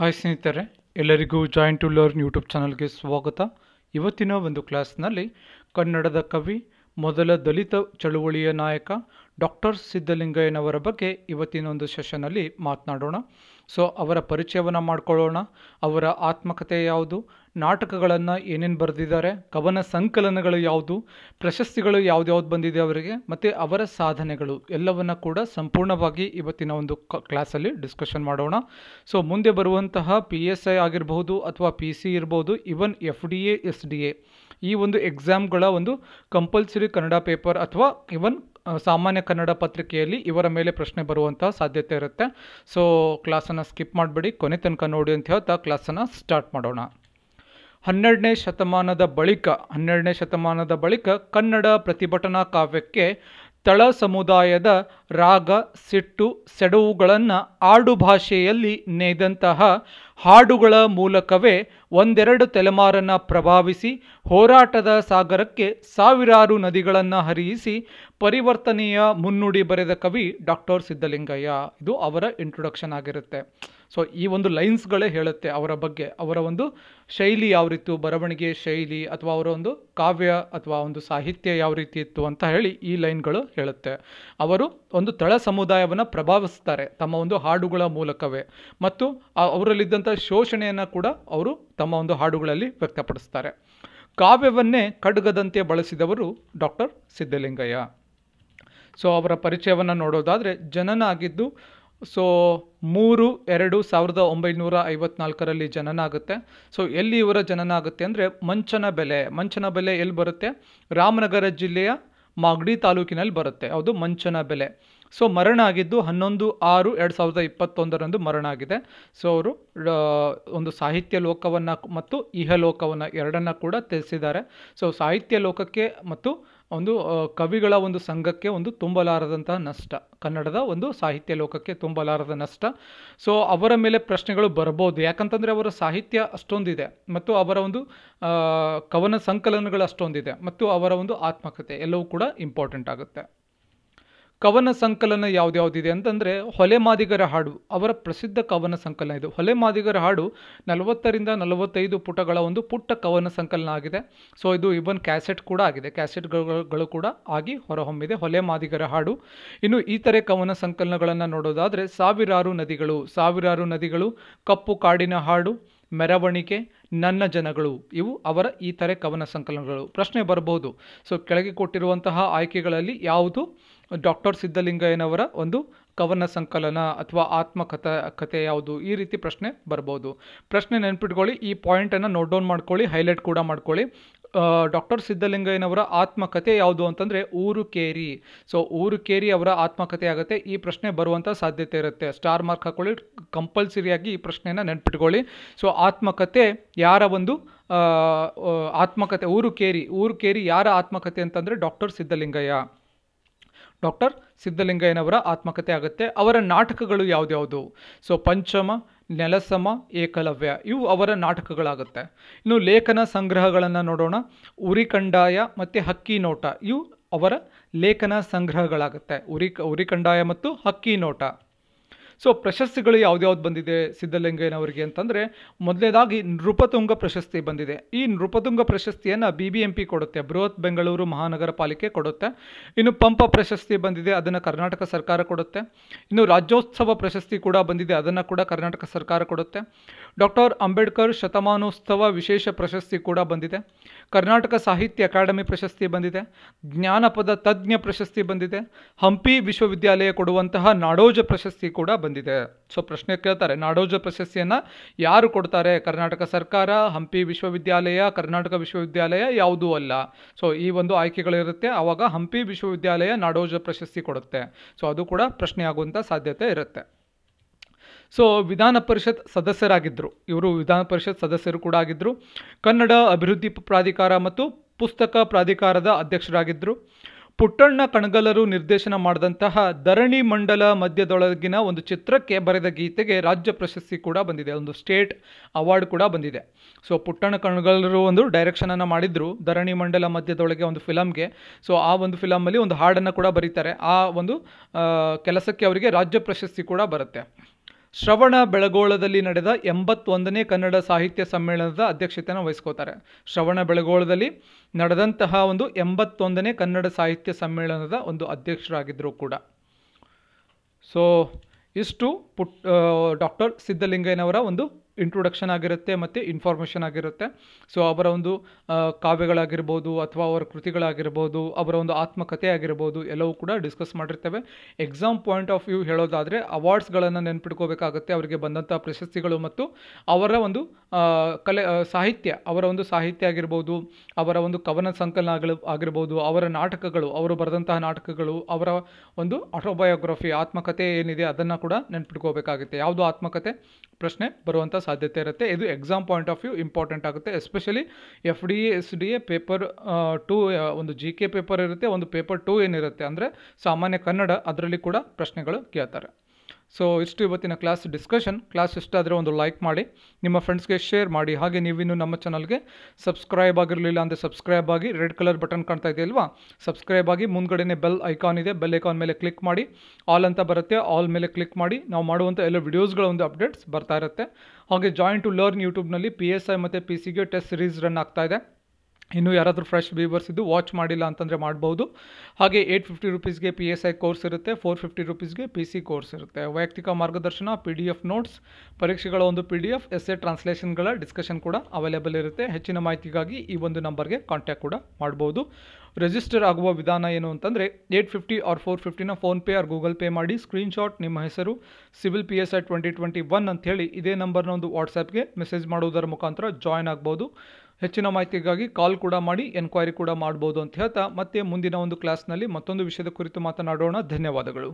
hi ಸ್ನೇಹಿತರೆ ಎಲ್ಲರಿಗೂ joint to learn YouTube ಚಾನಲ್ಗೆ ಸ್ವಾಗತ ಇವತ್ತಿನ ಒಂದು ಕ್ಲಾಸ್ನಲ್ಲಿ ಕನ್ನಡದ ಕವಿ ಮೊದಲ ದಲಿತ ಚಳುವಳಿಯ ನಾಯಕ ಡಾಕ್ಟರ್ ಸಿದ್ದಲಿಂಗಯ್ಯನವರ ಬಗ್ಗೆ ಇವತ್ತಿನ ಒಂದು ಸೆಷನಲ್ಲಿ ಮಾತನಾಡೋಣ ಸೊ ಅವರ ಪರಿಚಯವನ್ನು ಮಾಡಿಕೊಳ್ಳೋಣ ಅವರ ಆತ್ಮಕತೆ ಯಾವುದು ನಾಟಕಗಳನ್ನು ಏನೇನು ಬರೆದಿದ್ದಾರೆ ಕವನ ಸಂಕಲನಗಳು ಯಾವುದು ಪ್ರಶಸ್ತಿಗಳು ಯಾವ್ದ್ಯಾವ್ದು ಬಂದಿದೆ ಅವರಿಗೆ ಮತ್ತು ಅವರ ಸಾಧನೆಗಳು ಎಲ್ಲವನ್ನು ಕೂಡ ಸಂಪೂರ್ಣವಾಗಿ ಇವತ್ತಿನ ಒಂದು ಕ್ಲಾಸಲ್ಲಿ ಡಿಸ್ಕಷನ್ ಮಾಡೋಣ ಸೊ ಮುಂದೆ ಬರುವಂತಹ ಪಿ ಎಸ್ ಐ ಆಗಿರಬಹುದು ಅಥವಾ ಪಿ ಸಿ ಇರ್ಬೋದು even F D A S D A ಈ ಒಂದು ಎಕ್ಸಾಮ್ಗಳ ಒಂದು ಕಂಪಲ್ಸರಿ ಕನ್ನಡ ಪೇಪರ್ ಅಥವಾ ಇವನ್ ಸಾಮಾನ್ಯ ಕನ್ನಡ ಪತ್ರಿಕೆಯಲ್ಲಿ ಇವರ ಮೇಲೆ ಪ್ರಶ್ನೆ ಬರುವಂತಹ ಸಾಧ್ಯತೆ ಇರುತ್ತೆ ಸೊ ಕ್ಲಾಸನ್ನು ಸ್ಕಿಪ್ ಮಾಡಿಬಿಡಿ ಕೊನೆ ತನಕ ನೋಡಿ ಅಂತ ಹೇಳ್ತಾ ಕ್ಲಾಸನ್ನು ಸ್ಟಾರ್ಟ್ ಮಾಡೋಣ ಹನ್ನೆರಡನೇ ಶತಮಾನದ ಬಳಿಕ ಹನ್ನೆರಡನೇ ಶತಮಾನದ ಬಳಿಕ ಕನ್ನಡ ಪ್ರತಿಭಟನಾ ಕಾವ್ಯಕ್ಕೆ ತಳ ಸಮುದಾಯದ ರಾಗ ಸಿಟ್ಟು ಸೆಡವುಗಳನ್ನು ಆಡುಭಾಷೆಯಲ್ಲಿ ನೇದಂತಹ ಹಾಡುಗಳ ಮೂಲಕವೇ ಒಂದೆರಡು ತಲೆಮಾರನ್ನು ಪ್ರಭಾವಿಸಿ ಹೋರಾಟದ ಸಾಗರಕ್ಕೆ ಸಾವಿರಾರು ನದಿಗಳನ್ನು ಹರಿಯಿಸಿ ಪರಿವರ್ತನೆಯ ಮುನ್ನುಡಿ ಬರೆದ ಕವಿ ಡಾಕ್ಟರ್ ಸಿದ್ದಲಿಂಗಯ್ಯ ಇದು ಅವರ ಇಂಟ್ರೊಡಕ್ಷನ್ ಆಗಿರುತ್ತೆ ಸೊ ಈ ಒಂದು ಲೈನ್ಸ್ಗಳೇ ಹೇಳುತ್ತೆ ಅವರ ಬಗ್ಗೆ ಅವರ ಒಂದು ಶೈಲಿ ಯಾವ ರೀತಿ ಬರವಣಿಗೆ ಶೈಲಿ ಅಥವಾ ಅವರ ಒಂದು ಕಾವ್ಯ ಅಥವಾ ಒಂದು ಸಾಹಿತ್ಯ ಯಾವ ರೀತಿ ಇತ್ತು ಅಂತ ಹೇಳಿ ಈ ಲೈನ್ಗಳು ಹೇಳುತ್ತೆ ಅವರು ಒಂದು ತಳ ಸಮುದಾಯವನ್ನು ಪ್ರಭಾವಿಸ್ತಾರೆ ತಮ್ಮ ಒಂದು ಹಾಡುಗಳ ಮೂಲಕವೇ ಮತ್ತು ಅವರಲ್ಲಿದ್ದಂಥ ಶೋಷಣೆಯನ್ನು ಕೂಡ ಅವರು ತಮ್ಮ ಒಂದು ಹಾಡುಗಳಲ್ಲಿ ವ್ಯಕ್ತಪಡಿಸ್ತಾರೆ ಕಾವ್ಯವನ್ನೇ ಖಡ್ಗದಂತೆ ಬಳಸಿದವರು ಡಾಕ್ಟರ್ ಸಿದ್ದಲಿಂಗಯ್ಯ ಸೊ ಅವರ ಪರಿಚಯವನ್ನು ನೋಡೋದಾದರೆ ಜನನ ಆಗಿದ್ದು ಸೊ ಮೂರು ಎರಡು ಸಾವಿರದ ಒಂಬೈನೂರ ಐವತ್ನಾಲ್ಕರಲ್ಲಿ ಜನನ ಆಗುತ್ತೆ ಸೊ ಎಲ್ಲಿ ಇವರ ಜನನ ಆಗುತ್ತೆ ಅಂದರೆ ಮಂಚನ ಬೆಲೆ ಮಂಚನ ಬೆಲೆ ಎಲ್ಲಿ ಬರುತ್ತೆ ರಾಮನಗರ ಜಿಲ್ಲೆಯ ಮಾಗಡಿ ತಾಲೂಕಿನಲ್ಲಿ ಬರುತ್ತೆ ಅದು ಮಂಚನ ಬೆಲೆ ಸೊ ಮರಣ ಆಗಿದ್ದು ಹನ್ನೊಂದು ಆರು ಎರಡು ಸಾವಿರದ ಇಪ್ಪತ್ತೊಂದರಂದು ಮರಣ ಆಗಿದೆ ಸೊ ಅವರು ಒಂದು ಸಾಹಿತ್ಯ ಲೋಕವನ್ನು ಮತ್ತು ಇಹಲೋಕವನ್ನು ಎರಡನ್ನು ಕೂಡ ತಿಳಿಸಿದ್ದಾರೆ ಸೊ ಸಾಹಿತ್ಯ ಲೋಕಕ್ಕೆ ಮತ್ತು ಒಂದು ಕವಿಗಳ ಒಂದು ಸಂಘಕ್ಕೆ ಒಂದು ತುಂಬಲಾರದಂತಹ ನಷ್ಟ ಕನ್ನಡದ ಒಂದು ಸಾಹಿತ್ಯ ಲೋಕಕ್ಕೆ ತುಂಬಲಾರದ ನಷ್ಟ ಸೊ ಅವರ ಮೇಲೆ ಪ್ರಶ್ನೆಗಳು ಬರ್ಬೋದು ಯಾಕಂತಂದರೆ ಅವರ ಸಾಹಿತ್ಯ ಅಷ್ಟೊಂದಿದೆ ಮತ್ತು ಅವರ ಒಂದು ಕವನ ಸಂಕಲನಗಳು ಅಷ್ಟೊಂದಿದೆ ಮತ್ತು ಅವರ ಒಂದು ಆತ್ಮಕಥೆ ಎಲ್ಲವೂ ಕೂಡ ಇಂಪಾರ್ಟೆಂಟ್ ಆಗುತ್ತೆ ಕವನ ಸಂಕಲನ ಯಾವ್ದ್ಯಾವ್ದಿದೆ ಅಂತಂದರೆ ಹೊಲೆ ಮಾದಿಗರ ಹಾಡು ಅವರ ಪ್ರಸಿದ್ಧ ಕವನ ಸಂಕಲನ ಇದು ಹೊಲೆ ಮಾದಿಗರ ಹಾಡು ನಲವತ್ತರಿಂದ ನಲವತ್ತೈದು ಪುಟಗಳ ಒಂದು ಪುಟ್ಟ ಕವನ ಸಂಕಲನ ಆಗಿದೆ ಸೊ ಇದು ಇವನ್ ಕ್ಯಾಸೆಟ್ ಕೂಡ ಆಗಿದೆ ಕ್ಯಾಸೆಟ್ಗಳು ಕೂಡ ಆಗಿ ಹೊರಹೊಮ್ಮಿದೆ ಹೊಲೆ ಮಾದಿಗರ ಹಾಡು ಇನ್ನು ಇತರೆ ಕವನ ಸಂಕಲನಗಳನ್ನು ನೋಡೋದಾದರೆ ಸಾವಿರಾರು ನದಿಗಳು ಸಾವಿರಾರು ನದಿಗಳು ಕಪ್ಪು ಕಾಡಿನ ಹಾಡು ಮೆರವಣಿಗೆ ನನ್ನ ಜನಗಳು ಇವು ಅವರ ಈ ಥರ ಕವನ ಸಂಕಲನಗಳು ಪ್ರಶ್ನೆ ಬರಬಹುದು ಸೊ ಕೆಳಗೆ ಕೊಟ್ಟಿರುವಂತಹ ಆಯ್ಕೆಗಳಲ್ಲಿ ಯಾವುದು ಡಾಕ್ಟರ್ ಸಿದ್ಧಲಿಂಗಯ್ಯನವರ ಒಂದು ಕವನ ಸಂಕಲನ ಅಥವಾ ಆತ್ಮಕಥೆ ಕಥೆ ಯಾವುದು ಈ ರೀತಿ ಪ್ರಶ್ನೆ ಬರ್ಬೋದು ಪ್ರಶ್ನೆ ನೆನ್ಪಿಟ್ಕೊಳ್ಳಿ ಈ ಪಾಯಿಂಟನ್ನು ನೋಟ್ ಡೌನ್ ಮಾಡ್ಕೊಳ್ಳಿ ಹೈಲೈಟ್ ಕೂಡ ಮಾಡ್ಕೊಳ್ಳಿ ಡಾಕ್ಟರ್ ಸಿದ್ದಲಿಂಗಯ್ಯನವರ ಆತ್ಮಕಥೆ ಯಾವುದು ಅಂತಂದರೆ ಊರು ಕೇರಿ ಸೊ ಊರು ಕೇರಿ ಅವರ ಆತ್ಮಕಥೆ ಆಗುತ್ತೆ ಈ ಪ್ರಶ್ನೆ ಬರುವಂಥ ಸಾಧ್ಯತೆ ಇರುತ್ತೆ ಸ್ಟಾರ್ ಮಾರ್ಕ್ ಹಾಕೊಳ್ಳಿ ಕಂಪಲ್ಸರಿಯಾಗಿ ಈ ಪ್ರಶ್ನೆಯನ್ನು ನೆನ್ಪಿಟ್ಕೊಳ್ಳಿ ಸೊ ಆತ್ಮಕಥೆ ಯಾರ ಒಂದು ಆತ್ಮಕಥೆ ಊರು ಕೇರಿ ಊರು ಕೇರಿ ಯಾರ ಆತ್ಮಕಥೆ ಅಂತಂದರೆ ಡಾಕ್ಟರ್ ಸಿದ್ದಲಿಂಗಯ್ಯ ಡಾಕ್ಟರ್ ಸಿದ್ದಲಿಂಗಯ್ಯನವರ ಆತ್ಮಕಥೆ ಆಗುತ್ತೆ ಅವರ ನಾಟಕಗಳು ಯಾವುದ್ಯಾವುದು ಸೊ ಪಂಚಮ ನೆಲಸಮ ಏಕಲವ್ಯ ಇವು ಅವರ ನಾಟಕಗಳಾಗುತ್ತೆ ಇನ್ನು ಲೇಖನ ಸಂಗ್ರಹಗಳನ್ನು ನೋಡೋಣ ಉರಿ ಕಂಡಾಯ ಮತ್ತು ಹಕ್ಕಿ ನೋಟ ಇವು ಅವರ ಲೇಖನ ಸಂಗ್ರಹಗಳಾಗುತ್ತೆ ಉರಿ ಉರಿಕಂಡಾಯ ಮತ್ತು ಹಕ್ಕಿ ನೋಟ ಸೊ ಪ್ರಶಸ್ತಿಗಳು ಯಾವ್ದ್ಯಾವ್ದು ಬಂದಿದೆ ಸಿದ್ದಲಿಂಗಯ್ಯನವರಿಗೆ ಅಂತಂದರೆ ಮೊದಲನೇದಾಗಿ ನೃಪತುಂಗ ಪ್ರಶಸ್ತಿ ಬಂದಿದೆ ಈ ನೃಪತುಂಗ ಪ್ರಶಸ್ತಿಯನ್ನು ಬಿ ಬಿ ಎಂ ಪಿ ಕೊಡುತ್ತೆ ಬೃಹತ್ ಬೆಂಗಳೂರು ಮಹಾನಗರ ಪಾಲಿಕೆ ಕೊಡುತ್ತೆ ಇನ್ನು ಪಂಪ ಪ್ರಶಸ್ತಿ ಬಂದಿದೆ ಅದನ್ನು ಕರ್ನಾಟಕ ಸರ್ಕಾರ ಕೊಡುತ್ತೆ ಇನ್ನು ರಾಜ್ಯೋತ್ಸವ ಪ್ರಶಸ್ತಿ ಕೂಡ ಬಂದಿದೆ ಅದನ್ನು ಕೂಡ ಕರ್ನಾಟಕ ಸರ್ಕಾರ ಕೊಡುತ್ತೆ ಡಾಕ್ಟರ್ ಅಂಬೇಡ್ಕರ್ ಶತಮಾನೋತ್ಸವ ವಿಶೇಷ ಪ್ರಶಸ್ತಿ ಕೂಡ ಬಂದಿದೆ ಕರ್ನಾಟಕ ಸಾಹಿತ್ಯ ಅಕಾಡೆಮಿ ಪ್ರಶಸ್ತಿ ಬಂದಿದೆ ಜ್ಞಾನಪದ ತಜ್ಞ ಪ್ರಶಸ್ತಿ ಬಂದಿದೆ ಹಂಪಿ ವಿಶ್ವವಿದ್ಯಾಲಯ ಕೊಡುವಂತಹ ನಾಡೋಜ ಪ್ರಶಸ್ತಿ ಕೂಡ ಬಂದಿದೆ ಬಂದಿದೆ ಸೊ ಪ್ರಶ್ನೆ ಕೇಳ್ತಾರೆ ನಾಡೋಜ ಪ್ರಶಸ್ತಿಯನ್ನು ಯಾರು ಕೊಡ್ತಾರೆ ಕರ್ನಾಟಕ ಸರ್ಕಾರ ಹಂಪಿ ವಿಶ್ವವಿದ್ಯಾಲಯ ಕರ್ನಾಟಕ ವಿಶ್ವವಿದ್ಯಾಲಯ ಯಾವುದೂ ಅಲ್ಲ ಸೊ ಈ ಒಂದು ಆಯ್ಕೆಗಳಿರುತ್ತೆ ಆವಾಗ ಹಂಪಿ ವಿಶ್ವವಿದ್ಯಾಲಯ ನಾಡೋಜ ಪ್ರಶಸ್ತಿ ಕೊಡುತ್ತೆ ಸೊ ಅದು ಕೂಡ ಪ್ರಶ್ನೆ ಆಗುವಂಥ ಸಾಧ್ಯತೆ ಇರುತ್ತೆ ಸೊ ವಿಧಾನ ಪರಿಷತ್ ಸದಸ್ಯರಾಗಿದ್ದರು ಇವರು ವಿಧಾನ ಪರಿಷತ್ ಸದಸ್ಯರು ಕೂಡ ಆಗಿದ್ದರು ಕನ್ನಡ ಅಭಿವೃದ್ಧಿ ಪ್ರಾಧಿಕಾರ ಮತ್ತು ಪುಸ್ತಕ ಪ್ರಾಧಿಕಾರದ ಅಧ್ಯಕ್ಷರಾಗಿದ್ದರು ಪುಟ್ಟಣ್ಣ ಕಣಗಲರು ನಿರ್ದೇಶನ ಮಾಡಿದಂತಹ ಧರಣಿ ಮಂಡಲ ಮಧ್ಯದೊಳಗಿನ ಒಂದು ಚಿತ್ರಕ್ಕೆ ಬರೆದ ಗೀತೆಗೆ ರಾಜ್ಯ ಪ್ರಶಸ್ತಿ ಕೂಡ ಬಂದಿದೆ ಒಂದು ಸ್ಟೇಟ್ ಅವಾರ್ಡ್ ಕೂಡ ಬಂದಿದೆ ಸೊ ಪುಟ್ಟಣ್ಣ ಕಣಗಲರು ಒಂದು ಡೈರೆಕ್ಷನನ್ನು ಮಾಡಿದರು ಧರಣಿ ಮಂಡಲ ಮಧ್ಯದೊಳಗೆ ಒಂದು ಫಿಲಮ್ಗೆ ಸೊ ಆ ಒಂದು ಫಿಲಮಲ್ಲಿ ಒಂದು ಹಾಡನ್ನು ಕೂಡ ಬರೀತಾರೆ ಆ ಒಂದು ಕೆಲಸಕ್ಕೆ ಅವರಿಗೆ ರಾಜ್ಯ ಪ್ರಶಸ್ತಿ ಕೂಡ ಬರುತ್ತೆ ಶ್ರವಣ ಬೆಳಗೋಳದಲ್ಲಿ ನಡೆದ ಎಂಬತ್ತೊಂದನೇ ಕನ್ನಡ ಸಾಹಿತ್ಯ ಸಮ್ಮೇಳನದ ಅಧ್ಯಕ್ಷತೆಯನ್ನು ವಹಿಸ್ಕೋತಾರೆ ಶ್ರವಣ ಬೆಳಗೋಳದಲ್ಲಿ ನಡೆದಂತಹ ಒಂದು ಎಂಬತ್ತೊಂದನೇ ಕನ್ನಡ ಸಾಹಿತ್ಯ ಸಮ್ಮೇಳನದ ಒಂದು ಅಧ್ಯಕ್ಷರಾಗಿದ್ದರು ಕೂಡ ಸೊ ಇಷ್ಟು ಪುಟ್ ಡಾಕ್ಟರ್ ಸಿದ್ಧಲಿಂಗಯ್ಯನವರ ಒಂದು ಇಂಟ್ರೊಡಕ್ಷನ್ ಆಗಿರುತ್ತೆ ಮತ್ತು ಇನ್ಫಾರ್ಮೇಷನ್ ಆಗಿರುತ್ತೆ ಸೊ ಅವರ ಒಂದು ಕಾವ್ಯಗಳಾಗಿರ್ಬೋದು ಅಥವಾ ಅವರ ಕೃತಿಗಳಾಗಿರ್ಬೋದು ಅವರ ಒಂದು ಆತ್ಮಕಥೆ ಆಗಿರ್ಬೋದು ಎಲ್ಲವೂ ಕೂಡ ಡಿಸ್ಕಸ್ ಮಾಡಿರ್ತೇವೆ ಎಕ್ಸಾಮ್ ಪಾಯಿಂಟ್ ಆಫ್ ವ್ಯೂ ಹೇಳೋದಾದರೆ ಅವಾರ್ಡ್ಸ್ಗಳನ್ನು ನೆನ್ಪಿಟ್ಕೋಬೇಕಾಗುತ್ತೆ ಅವರಿಗೆ ಬಂದಂಥ ಪ್ರಶಸ್ತಿಗಳು ಮತ್ತು ಅವರ ಒಂದು ಕಲೆ ಸಾಹಿತ್ಯ ಅವರ ಒಂದು ಸಾಹಿತ್ಯ ಆಗಿರ್ಬೋದು ಅವರ ಒಂದು ಕವನ ಸಂಕಲನ ಆಗಿರ್ಬೋದು ಅವರ ನಾಟಕಗಳು ಅವರು ಬರೆದಂತಹ ನಾಟಕಗಳು ಅವರ ಒಂದು ಆಟೋಬಯೋಗ್ರಫಿ ಆತ್ಮಕಥೆ ಏನಿದೆ ಅದನ್ನು ಕೂಡ ನೆನ್ಪಿಟ್ಕೋಬೇಕಾಗುತ್ತೆ ಯಾವುದು ಆತ್ಮಕಥೆ ಪ್ರಶ್ನೆ ಬರುವಂಥ ಸಾಧ್ಯತೆ ಇರುತ್ತೆ ಇದು exam point of view important ಆಗುತ್ತೆ especially F D A S D A paper two ಒಂದು ಜಿ ಕೆ ಪೇಪರ್ ಇರುತ್ತೆ ಒಂದು ಪೇಪರ್ ಟೂ ಏನಿರುತ್ತೆ ಅಂದರೆ ಸಾಮಾನ್ಯ ಕನ್ನಡ ಅದರಲ್ಲಿ ಕೂಡ ಪ್ರಶ್ನೆಗಳು ಕೇಳ್ತಾರೆ ಸೊ ಇಷ್ಟು ಇವತ್ತಿನ ಕ್ಲಾಸ್ ಡಿಸ್ಕಷನ್ ಕ್ಲಾಸ್ ಇಷ್ಟಾದರೆ ಒಂದು ಲೈಕ್ ಮಾಡಿ ನಿಮ್ಮ ಫ್ರೆಂಡ್ಸ್ಗೆ ಶೇರ್ ಮಾಡಿ ಹಾಗೆ ನೀವಿನ್ನು ನಮ್ಮ ಚಾನಲ್ಗೆ ಸಬ್ಸ್ಕ್ರೈಬ್ ಆಗಿರಲಿಲ್ಲ ಅಂದರೆ ಸಬ್ಸ್ಕ್ರೈಬ್ ಆಗಿ ರೆಡ್ ಕಲರ್ ಬಟನ್ ಕಾಣ್ತಾ ಇದೆಯಲ್ವಾ ಸಬ್ಸ್ಕ್ರೈಬ್ ಆಗಿ ಮುಂದ್ಗಡೆನೇ ಬೆಲ್ ಐಕಾನ್ ಇದೆ ಬೆಲ್ ಐಕಾನ್ ಮೇಲೆ ಕ್ಲಿಕ್ ಮಾಡಿ ಆಲ್ ಅಂತ ಬರುತ್ತೆ ಆಲ್ ಮೇಲೆ ಕ್ಲಿಕ್ ಮಾಡಿ ನಾವು ಮಾಡುವಂಥ ಎಲ್ಲ ವೀಡಿಯೋಸ್ಗಳ ಒಂದು ಅಪ್ಡೇಟ್ಸ್ ಬರ್ತಾ ಇರುತ್ತೆ ಹಾಗೆ ಜಾಯಿಂಟ್ ಟು ಲರ್ನ್ ಯೂಟ್ಯೂಬ್ನಲ್ಲಿ ಪಿ ಎಸ್ ಐ ಮತ್ತು ಪಿ ಸಿಗೆ ಟೆಸ್ಟ್ ಸಿರೀಸ್ ರನ್ ಆಗ್ತಾ ಇದೆ ಇನ್ನು ಯಾರಾದರೂ ಫ್ರೆಶ್ ವೀವರ್ಸ್ ಇದ್ದು ವಾಚ್ ಮಾಡಿಲ್ಲ ಅಂತಂದರೆ ಮಾಡ್ಬೋದು ಹಾಗೆ ಏಯ್ಟ್ ಫಿಫ್ಟಿ ರುಪೀಸ್ಗೆ ಪಿ ಎಸ್ ಐ ಕೋರ್ಸ್ ಇರುತ್ತೆ ಫೋರ್ ಫಿಫ್ಟಿ ರುಪೀಸ್ಗೆ ಪಿ ಸಿ ಕೋರ್ಸ್ ಇರುತ್ತೆ ವೈಯಕ್ತಿಕ ಮಾರ್ಗದರ್ಶನ ಪಿ ಡಿ ಎಫ್ ನೋಟ್ಸ್ ಪರೀಕ್ಷೆಗಳ ಒಂದು P D F S A ಟ್ರಾನ್ಸ್ಲೇಷನ್ಗಳ ಡಿಸ್ಕಷನ್ ಕೂಡ ಅವೈಲೇಬಲ್ ಇರುತ್ತೆ ಹೆಚ್ಚಿನ ಮಾಹಿತಿಗಾಗಿ ಈ ಒಂದು ನಂಬರ್ಗೆ ಕಾಂಟ್ಯಾಕ್ಟ್ ಕೂಡ ಮಾಡ್ಬೋದು ರಿಜಿಸ್ಟರ್ ಆಗುವ ವಿಧಾನ ಏನು ಅಂತಂದರೆ ಏಟ್ ಫಿಫ್ಟಿ ಆರ್ ಫೋರ್ ಫಿಫ್ಟಿನ ಫೋನ್ಪೇ ಆರ್ ಗೂಗಲ್ ಪೇ ಮಾಡಿ ಸ್ಕ್ರೀನ್ಶಾಟ್ ನಿಮ್ಮ ಹೆಸರು civil P S I twenty twenty one ಅಂಥೇಳಿ ಇದೇ ನಂಬರ್ನ ಒಂದು ವಾಟ್ಸಪ್ಗೆ ಮೆಸೇಜ್ ಮಾಡುವುದರ ಮುಖಾಂತರ ಜಾಯ್ನ್ ಆಗ್ಬೋದು ಹೆಚ್ಚಿನ ಮಾಹಿತಿಗಾಗಿ ಕಾಲ್ ಕೂಡ ಮಾಡಿ ಎನ್ಕ್ವೈರಿ ಕೂಡ ಮಾಡ್ಬೋದು ಅಂತ ಹೇಳ್ತಾ ಮತ್ತೆ ಮುಂದಿನ ಒಂದು ಕ್ಲಾಸ್ನಲ್ಲಿ ಮತ್ತೊಂದು ವಿಷಯದ ಕುರಿತು ಮಾತನಾಡೋಣ ಧನ್ಯವಾದಗಳು